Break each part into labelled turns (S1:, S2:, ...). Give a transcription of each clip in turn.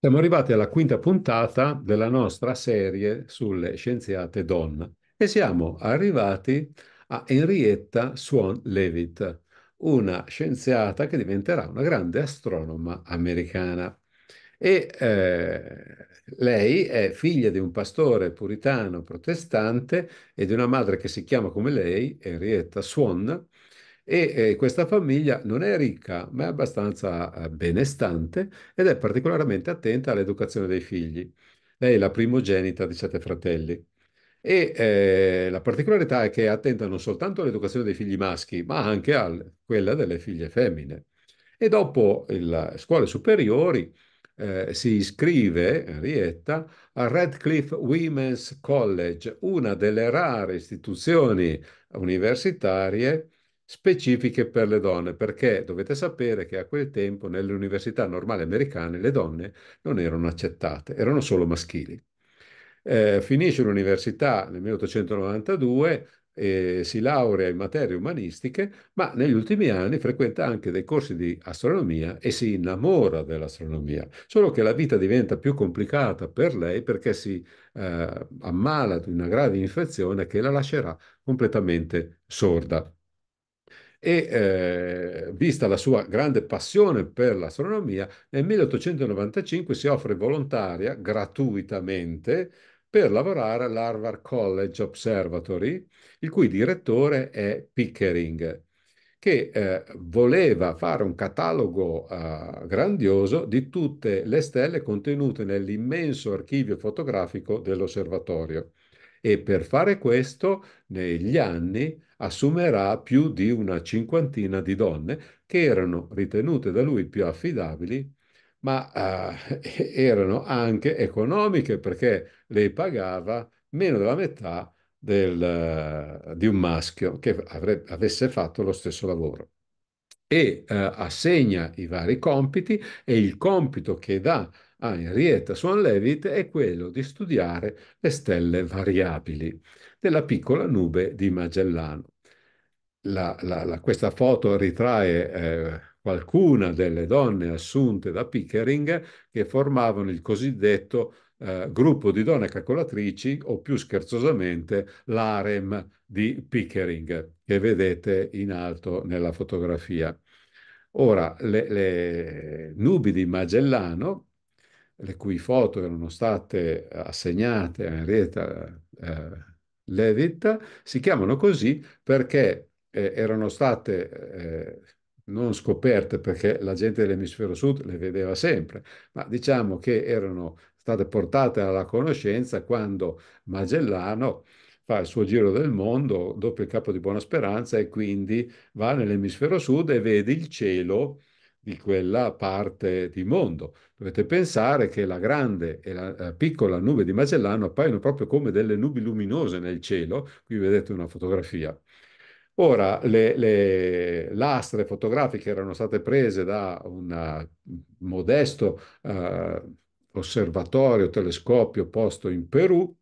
S1: Siamo arrivati alla quinta puntata della nostra serie sulle scienziate donne e siamo arrivati a Henrietta Swan Levitt, una scienziata che diventerà una grande astronoma americana. E eh, lei è figlia di un pastore puritano protestante e di una madre che si chiama come lei, Henrietta Swan, e eh, questa famiglia non è ricca, ma è abbastanza eh, benestante ed è particolarmente attenta all'educazione dei figli. Lei è la primogenita di sette fratelli. E eh, la particolarità è che è attenta non soltanto all'educazione dei figli maschi, ma anche a quella delle figlie femmine. E dopo le eh, scuole superiori eh, si iscrive, Henrietta, al Radcliffe Women's College, una delle rare istituzioni universitarie specifiche per le donne, perché dovete sapere che a quel tempo nelle università normali americane le donne non erano accettate, erano solo maschili. Eh, finisce l'università nel 1892, eh, si laurea in materie umanistiche, ma negli ultimi anni frequenta anche dei corsi di astronomia e si innamora dell'astronomia. Solo che la vita diventa più complicata per lei perché si eh, ammala di una grave infezione che la lascerà completamente sorda e eh, vista la sua grande passione per l'astronomia, nel 1895 si offre volontaria gratuitamente per lavorare all'Harvard College Observatory, il cui direttore è Pickering, che eh, voleva fare un catalogo eh, grandioso di tutte le stelle contenute nell'immenso archivio fotografico dell'osservatorio e per fare questo negli anni assumerà più di una cinquantina di donne che erano ritenute da lui più affidabili, ma eh, erano anche economiche perché le pagava meno della metà del, eh, di un maschio che avrebbe, avesse fatto lo stesso lavoro e eh, assegna i vari compiti e il compito che dà a Henrietta Swan Leavitt è quello di studiare le stelle variabili della piccola nube di Magellano. La, la, la, questa foto ritrae eh, qualcuna delle donne assunte da Pickering che formavano il cosiddetto eh, gruppo di donne calcolatrici o più scherzosamente l'AREM di Pickering che vedete in alto nella fotografia. Ora, le, le nubi di Magellano le cui foto erano state eh, assegnate a Henrietta eh, Leavitt, si chiamano così perché eh, erano state eh, non scoperte perché la gente dell'emisfero sud le vedeva sempre, ma diciamo che erano state portate alla conoscenza quando Magellano fa il suo giro del mondo dopo il Capo di Buona Speranza e quindi va nell'emisfero sud e vede il cielo di quella parte di mondo. Dovete pensare che la grande e la, eh, piccola nube di Magellano appaiono proprio come delle nubi luminose nel cielo. Qui vedete una fotografia. Ora, le, le lastre fotografiche erano state prese da un eh, modesto eh, osservatorio, telescopio posto in Perù,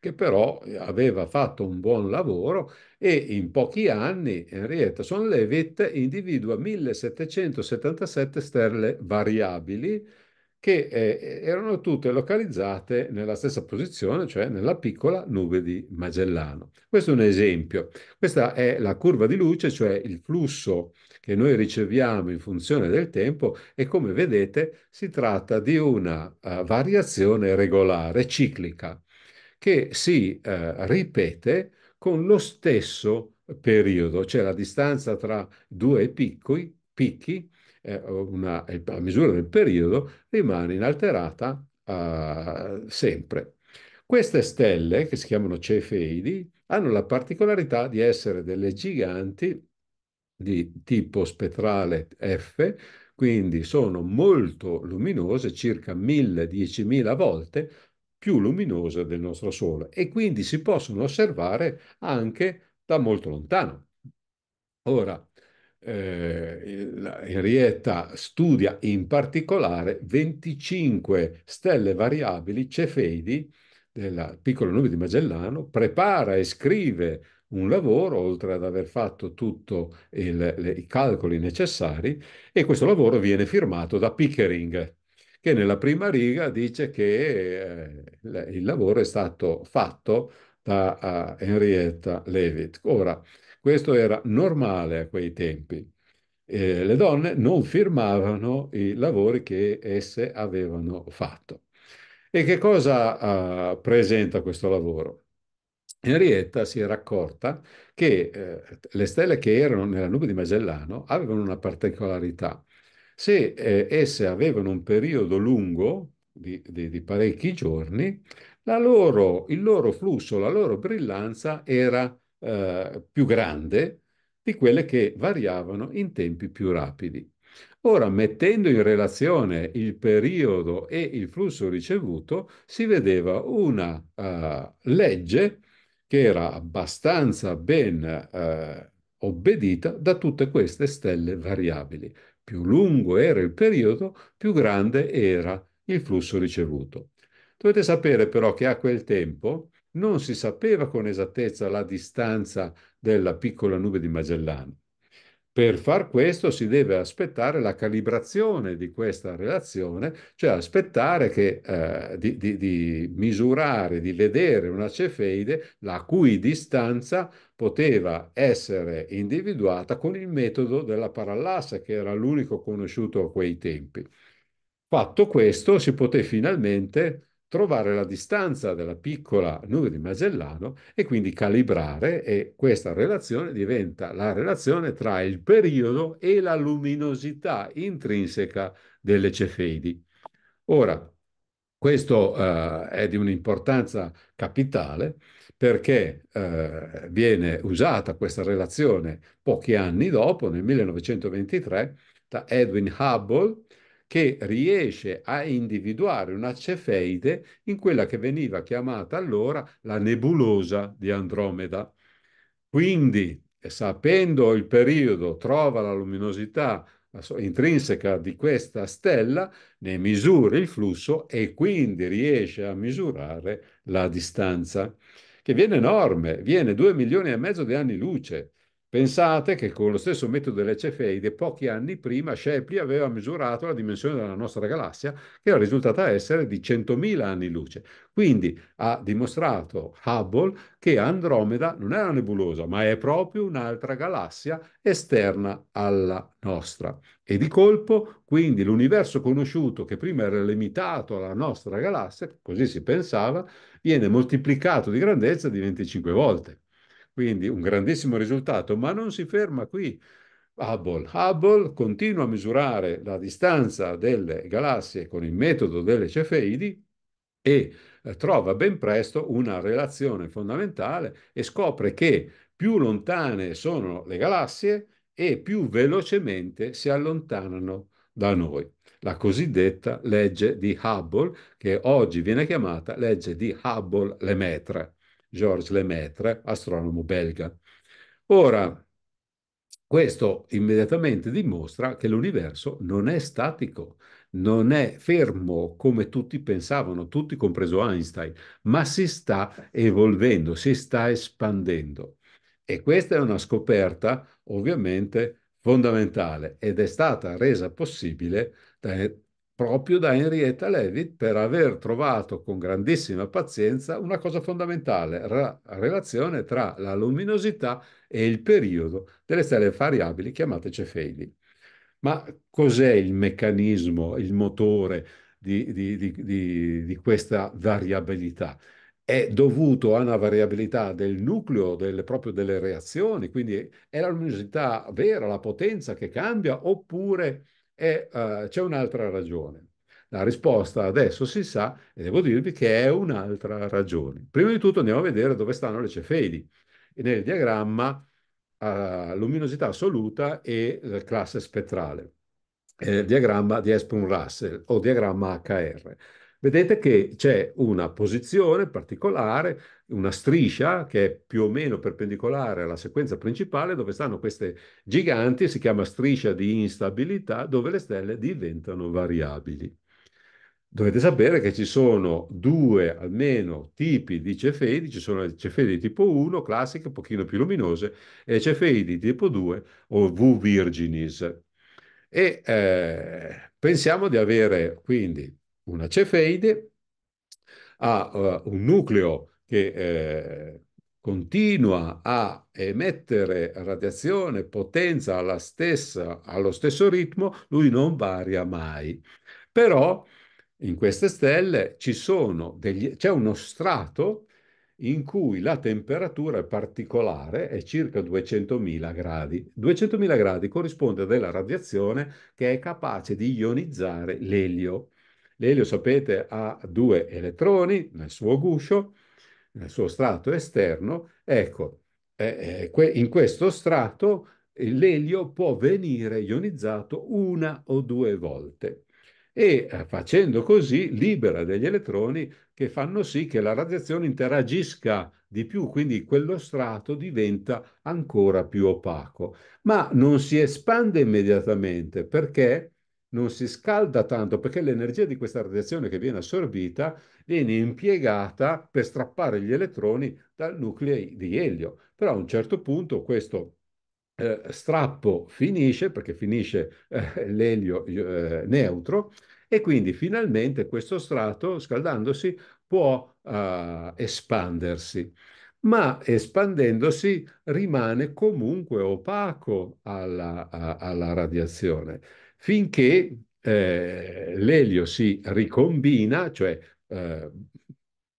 S1: che però eh, aveva fatto un buon lavoro e in pochi anni Henrietta Sonlevit individua 1777 stelle variabili che eh, erano tutte localizzate nella stessa posizione, cioè nella piccola nube di Magellano. Questo è un esempio. Questa è la curva di luce, cioè il flusso che noi riceviamo in funzione del tempo e come vedete si tratta di una uh, variazione regolare, ciclica che si eh, ripete con lo stesso periodo, cioè la distanza tra due picchi, picchi eh, una, a misura del periodo, rimane inalterata eh, sempre. Queste stelle, che si chiamano Cefeidi, hanno la particolarità di essere delle giganti di tipo spettrale F, quindi sono molto luminose, circa 1000-10000 volte più luminosa del nostro Sole e quindi si possono osservare anche da molto lontano. Ora, eh, Henrietta studia in particolare 25 stelle variabili cefeidi della piccola nube di Magellano, prepara e scrive un lavoro, oltre ad aver fatto tutti i calcoli necessari, e questo lavoro viene firmato da Pickering, che nella prima riga dice che eh, il lavoro è stato fatto da uh, Henrietta Levitt. Ora, questo era normale a quei tempi. Eh, le donne non firmavano i lavori che esse avevano fatto. E che cosa uh, presenta questo lavoro? Henrietta si era accorta che eh, le stelle che erano nella nube di Magellano avevano una particolarità se eh, esse avevano un periodo lungo di, di, di parecchi giorni, loro, il loro flusso, la loro brillanza era eh, più grande di quelle che variavano in tempi più rapidi. Ora, mettendo in relazione il periodo e il flusso ricevuto, si vedeva una uh, legge che era abbastanza ben uh, obbedita da tutte queste stelle variabili. Più lungo era il periodo, più grande era il flusso ricevuto. Dovete sapere però che a quel tempo non si sapeva con esattezza la distanza della piccola nube di Magellano. Per far questo si deve aspettare la calibrazione di questa relazione, cioè aspettare che, eh, di, di, di, misurare, di vedere una cefeide la cui distanza poteva essere individuata con il metodo della parallasse, che era l'unico conosciuto a quei tempi. Fatto questo, si poté finalmente trovare la distanza della piccola nube di Magellano e quindi calibrare e questa relazione diventa la relazione tra il periodo e la luminosità intrinseca delle cefeidi. Ora, questo eh, è di un'importanza capitale perché eh, viene usata questa relazione pochi anni dopo, nel 1923, da Edwin Hubble, che riesce a individuare una cefeide in quella che veniva chiamata allora la nebulosa di Andromeda. Quindi, eh, sapendo il periodo, trova la luminosità intrinseca di questa stella, ne misura il flusso e quindi riesce a misurare la distanza, che viene enorme, viene 2 milioni e mezzo di anni luce. Pensate che con lo stesso metodo delle cefeide, pochi anni prima, Shepley aveva misurato la dimensione della nostra galassia, che era risultata essere di 100.000 anni luce. Quindi ha dimostrato Hubble che Andromeda non è una nebulosa, ma è proprio un'altra galassia esterna alla nostra. E di colpo, quindi, l'universo conosciuto, che prima era limitato alla nostra galassia, così si pensava, viene moltiplicato di grandezza di 25 volte. Quindi un grandissimo risultato, ma non si ferma qui. Hubble. Hubble continua a misurare la distanza delle galassie con il metodo delle cefeidi e eh, trova ben presto una relazione fondamentale e scopre che più lontane sono le galassie e più velocemente si allontanano da noi. La cosiddetta legge di Hubble, che oggi viene chiamata legge di Hubble-Lemaitre. Georges Lemaitre, astronomo belga. Ora, questo immediatamente dimostra che l'universo non è statico, non è fermo come tutti pensavano, tutti compreso Einstein, ma si sta evolvendo, si sta espandendo. E questa è una scoperta ovviamente fondamentale ed è stata resa possibile da, proprio da Henrietta Leavitt per aver trovato con grandissima pazienza una cosa fondamentale, la relazione tra la luminosità e il periodo delle stelle variabili chiamate cefeidi. Ma cos'è il meccanismo, il motore di, di, di, di questa variabilità? è dovuto a una variabilità del nucleo, del, proprio delle reazioni, quindi è la luminosità vera, la potenza che cambia, oppure e uh, c'è un'altra ragione. La risposta adesso si sa e devo dirvi che è un'altra ragione. Prima di tutto andiamo a vedere dove stanno le cefeidi. E nel diagramma uh, luminosità assoluta e uh, classe spettrale. È il diagramma di Esplum-Russell o diagramma HR vedete che c'è una posizione particolare, una striscia che è più o meno perpendicolare alla sequenza principale dove stanno queste giganti, si chiama striscia di instabilità, dove le stelle diventano variabili. Dovete sapere che ci sono due almeno tipi di cefeidi, ci sono le cefeidi tipo 1, classiche, un pochino più luminose, e le cefeidi tipo 2 o V virginis. E eh, pensiamo di avere quindi una cefeide, ha uh, un nucleo che eh, continua a emettere radiazione, potenza alla stessa, allo stesso ritmo, lui non varia mai. Però in queste stelle c'è uno strato in cui la temperatura è particolare è circa 200.000 gradi. 200.000 gradi corrisponde a della radiazione che è capace di ionizzare l'elio. L'elio, sapete, ha due elettroni nel suo guscio, nel suo strato esterno. Ecco, eh, eh, in questo strato eh, l'elio può venire ionizzato una o due volte e facendo così libera degli elettroni che fanno sì che la radiazione interagisca di più, quindi quello strato diventa ancora più opaco, ma non si espande immediatamente perché non si scalda tanto perché l'energia di questa radiazione che viene assorbita viene impiegata per strappare gli elettroni dal nucleo di elio. Però a un certo punto questo eh, strappo finisce perché finisce eh, l'elio eh, neutro e quindi finalmente questo strato scaldandosi può eh, espandersi ma espandendosi rimane comunque opaco alla, alla radiazione finché eh, l'elio si ricombina, cioè eh,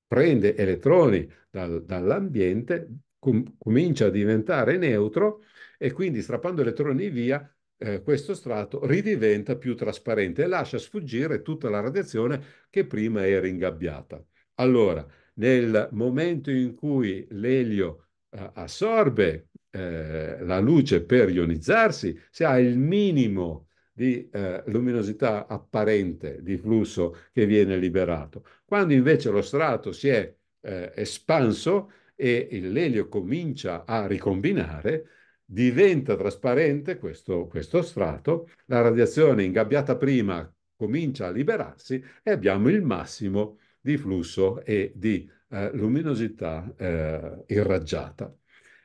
S1: prende elettroni dal, dall'ambiente, com- comincia a diventare neutro e quindi strappando elettroni via eh, questo strato ridiventa più trasparente e lascia sfuggire tutta la radiazione che prima era ingabbiata. Allora, nel momento in cui l'elio eh, assorbe eh, la luce per ionizzarsi, se ha il minimo di eh, luminosità apparente di flusso che viene liberato. Quando invece lo strato si è eh, espanso e l'elio comincia a ricombinare, diventa trasparente questo, questo strato, la radiazione ingabbiata prima comincia a liberarsi e abbiamo il massimo di flusso e di eh, luminosità eh, irraggiata.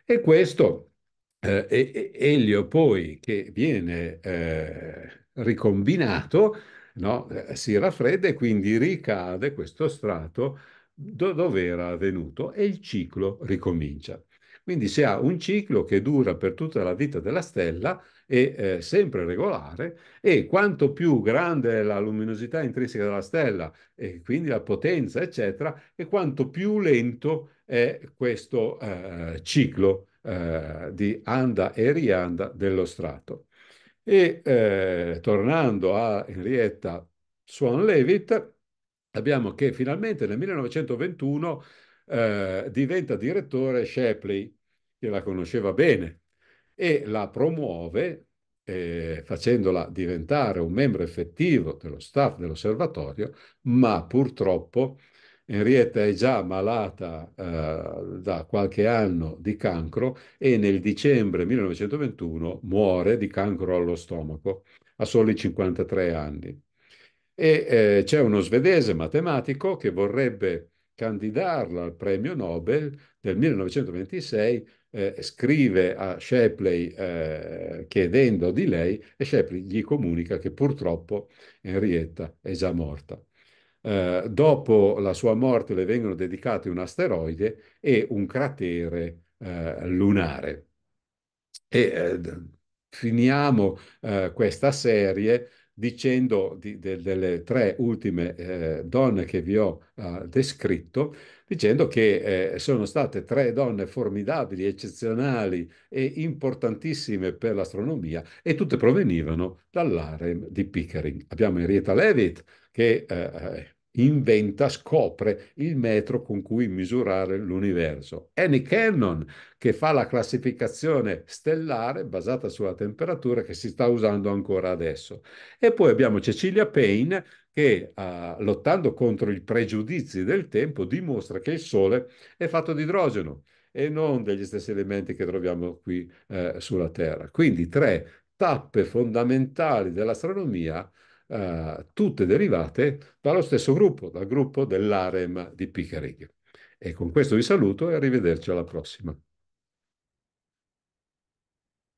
S1: E questo eh, Elio poi che viene eh, ricombinato, no? Eh, si raffredda e quindi ricade questo strato do dove era avvenuto e il ciclo ricomincia. Quindi si ha un ciclo che dura per tutta la vita della stella e eh, sempre regolare e quanto più grande è la luminosità intrinseca della stella e quindi la potenza, eccetera, e quanto più lento è questo eh, ciclo eh, di anda e rianda dello strato. E eh, tornando a Henrietta Swan levitt abbiamo che finalmente nel 1921 eh, diventa direttore Shapley, che la conosceva bene, e la promuove eh, facendola diventare un membro effettivo dello staff dell'osservatorio, ma purtroppo Henrietta è già malata eh, da qualche anno di cancro e nel dicembre 1921 muore di cancro allo stomaco a soli 53 anni. E eh, c'è uno svedese matematico che vorrebbe candidarla al premio Nobel del 1926, eh, scrive a Shepley eh, chiedendo di lei e Shepley gli comunica che purtroppo Henrietta è già morta. Eh, dopo la sua morte le vengono dedicati un asteroide e un cratere eh, lunare. E eh, finiamo eh, questa serie dicendo di, de, delle tre ultime eh, donne che vi ho eh, descritto, dicendo che eh, sono state tre donne formidabili, eccezionali e importantissime per l'astronomia e tutte provenivano dall'arem di Pickering. Abbiamo Henrietta Levitt che inventa, scopre il metro con cui misurare l'universo. Annie Cannon, che fa la classificazione stellare basata sulla temperatura che si sta usando ancora adesso. E poi abbiamo Cecilia Payne che, eh, lottando contro i pregiudizi del tempo, dimostra che il Sole è fatto di idrogeno e non degli stessi elementi che troviamo qui eh, sulla Terra. Quindi tre tappe fondamentali dell'astronomia eh, tutte derivate dallo stesso gruppo, dal gruppo dell'AREM di Picarig. E con questo vi saluto e arrivederci alla prossima.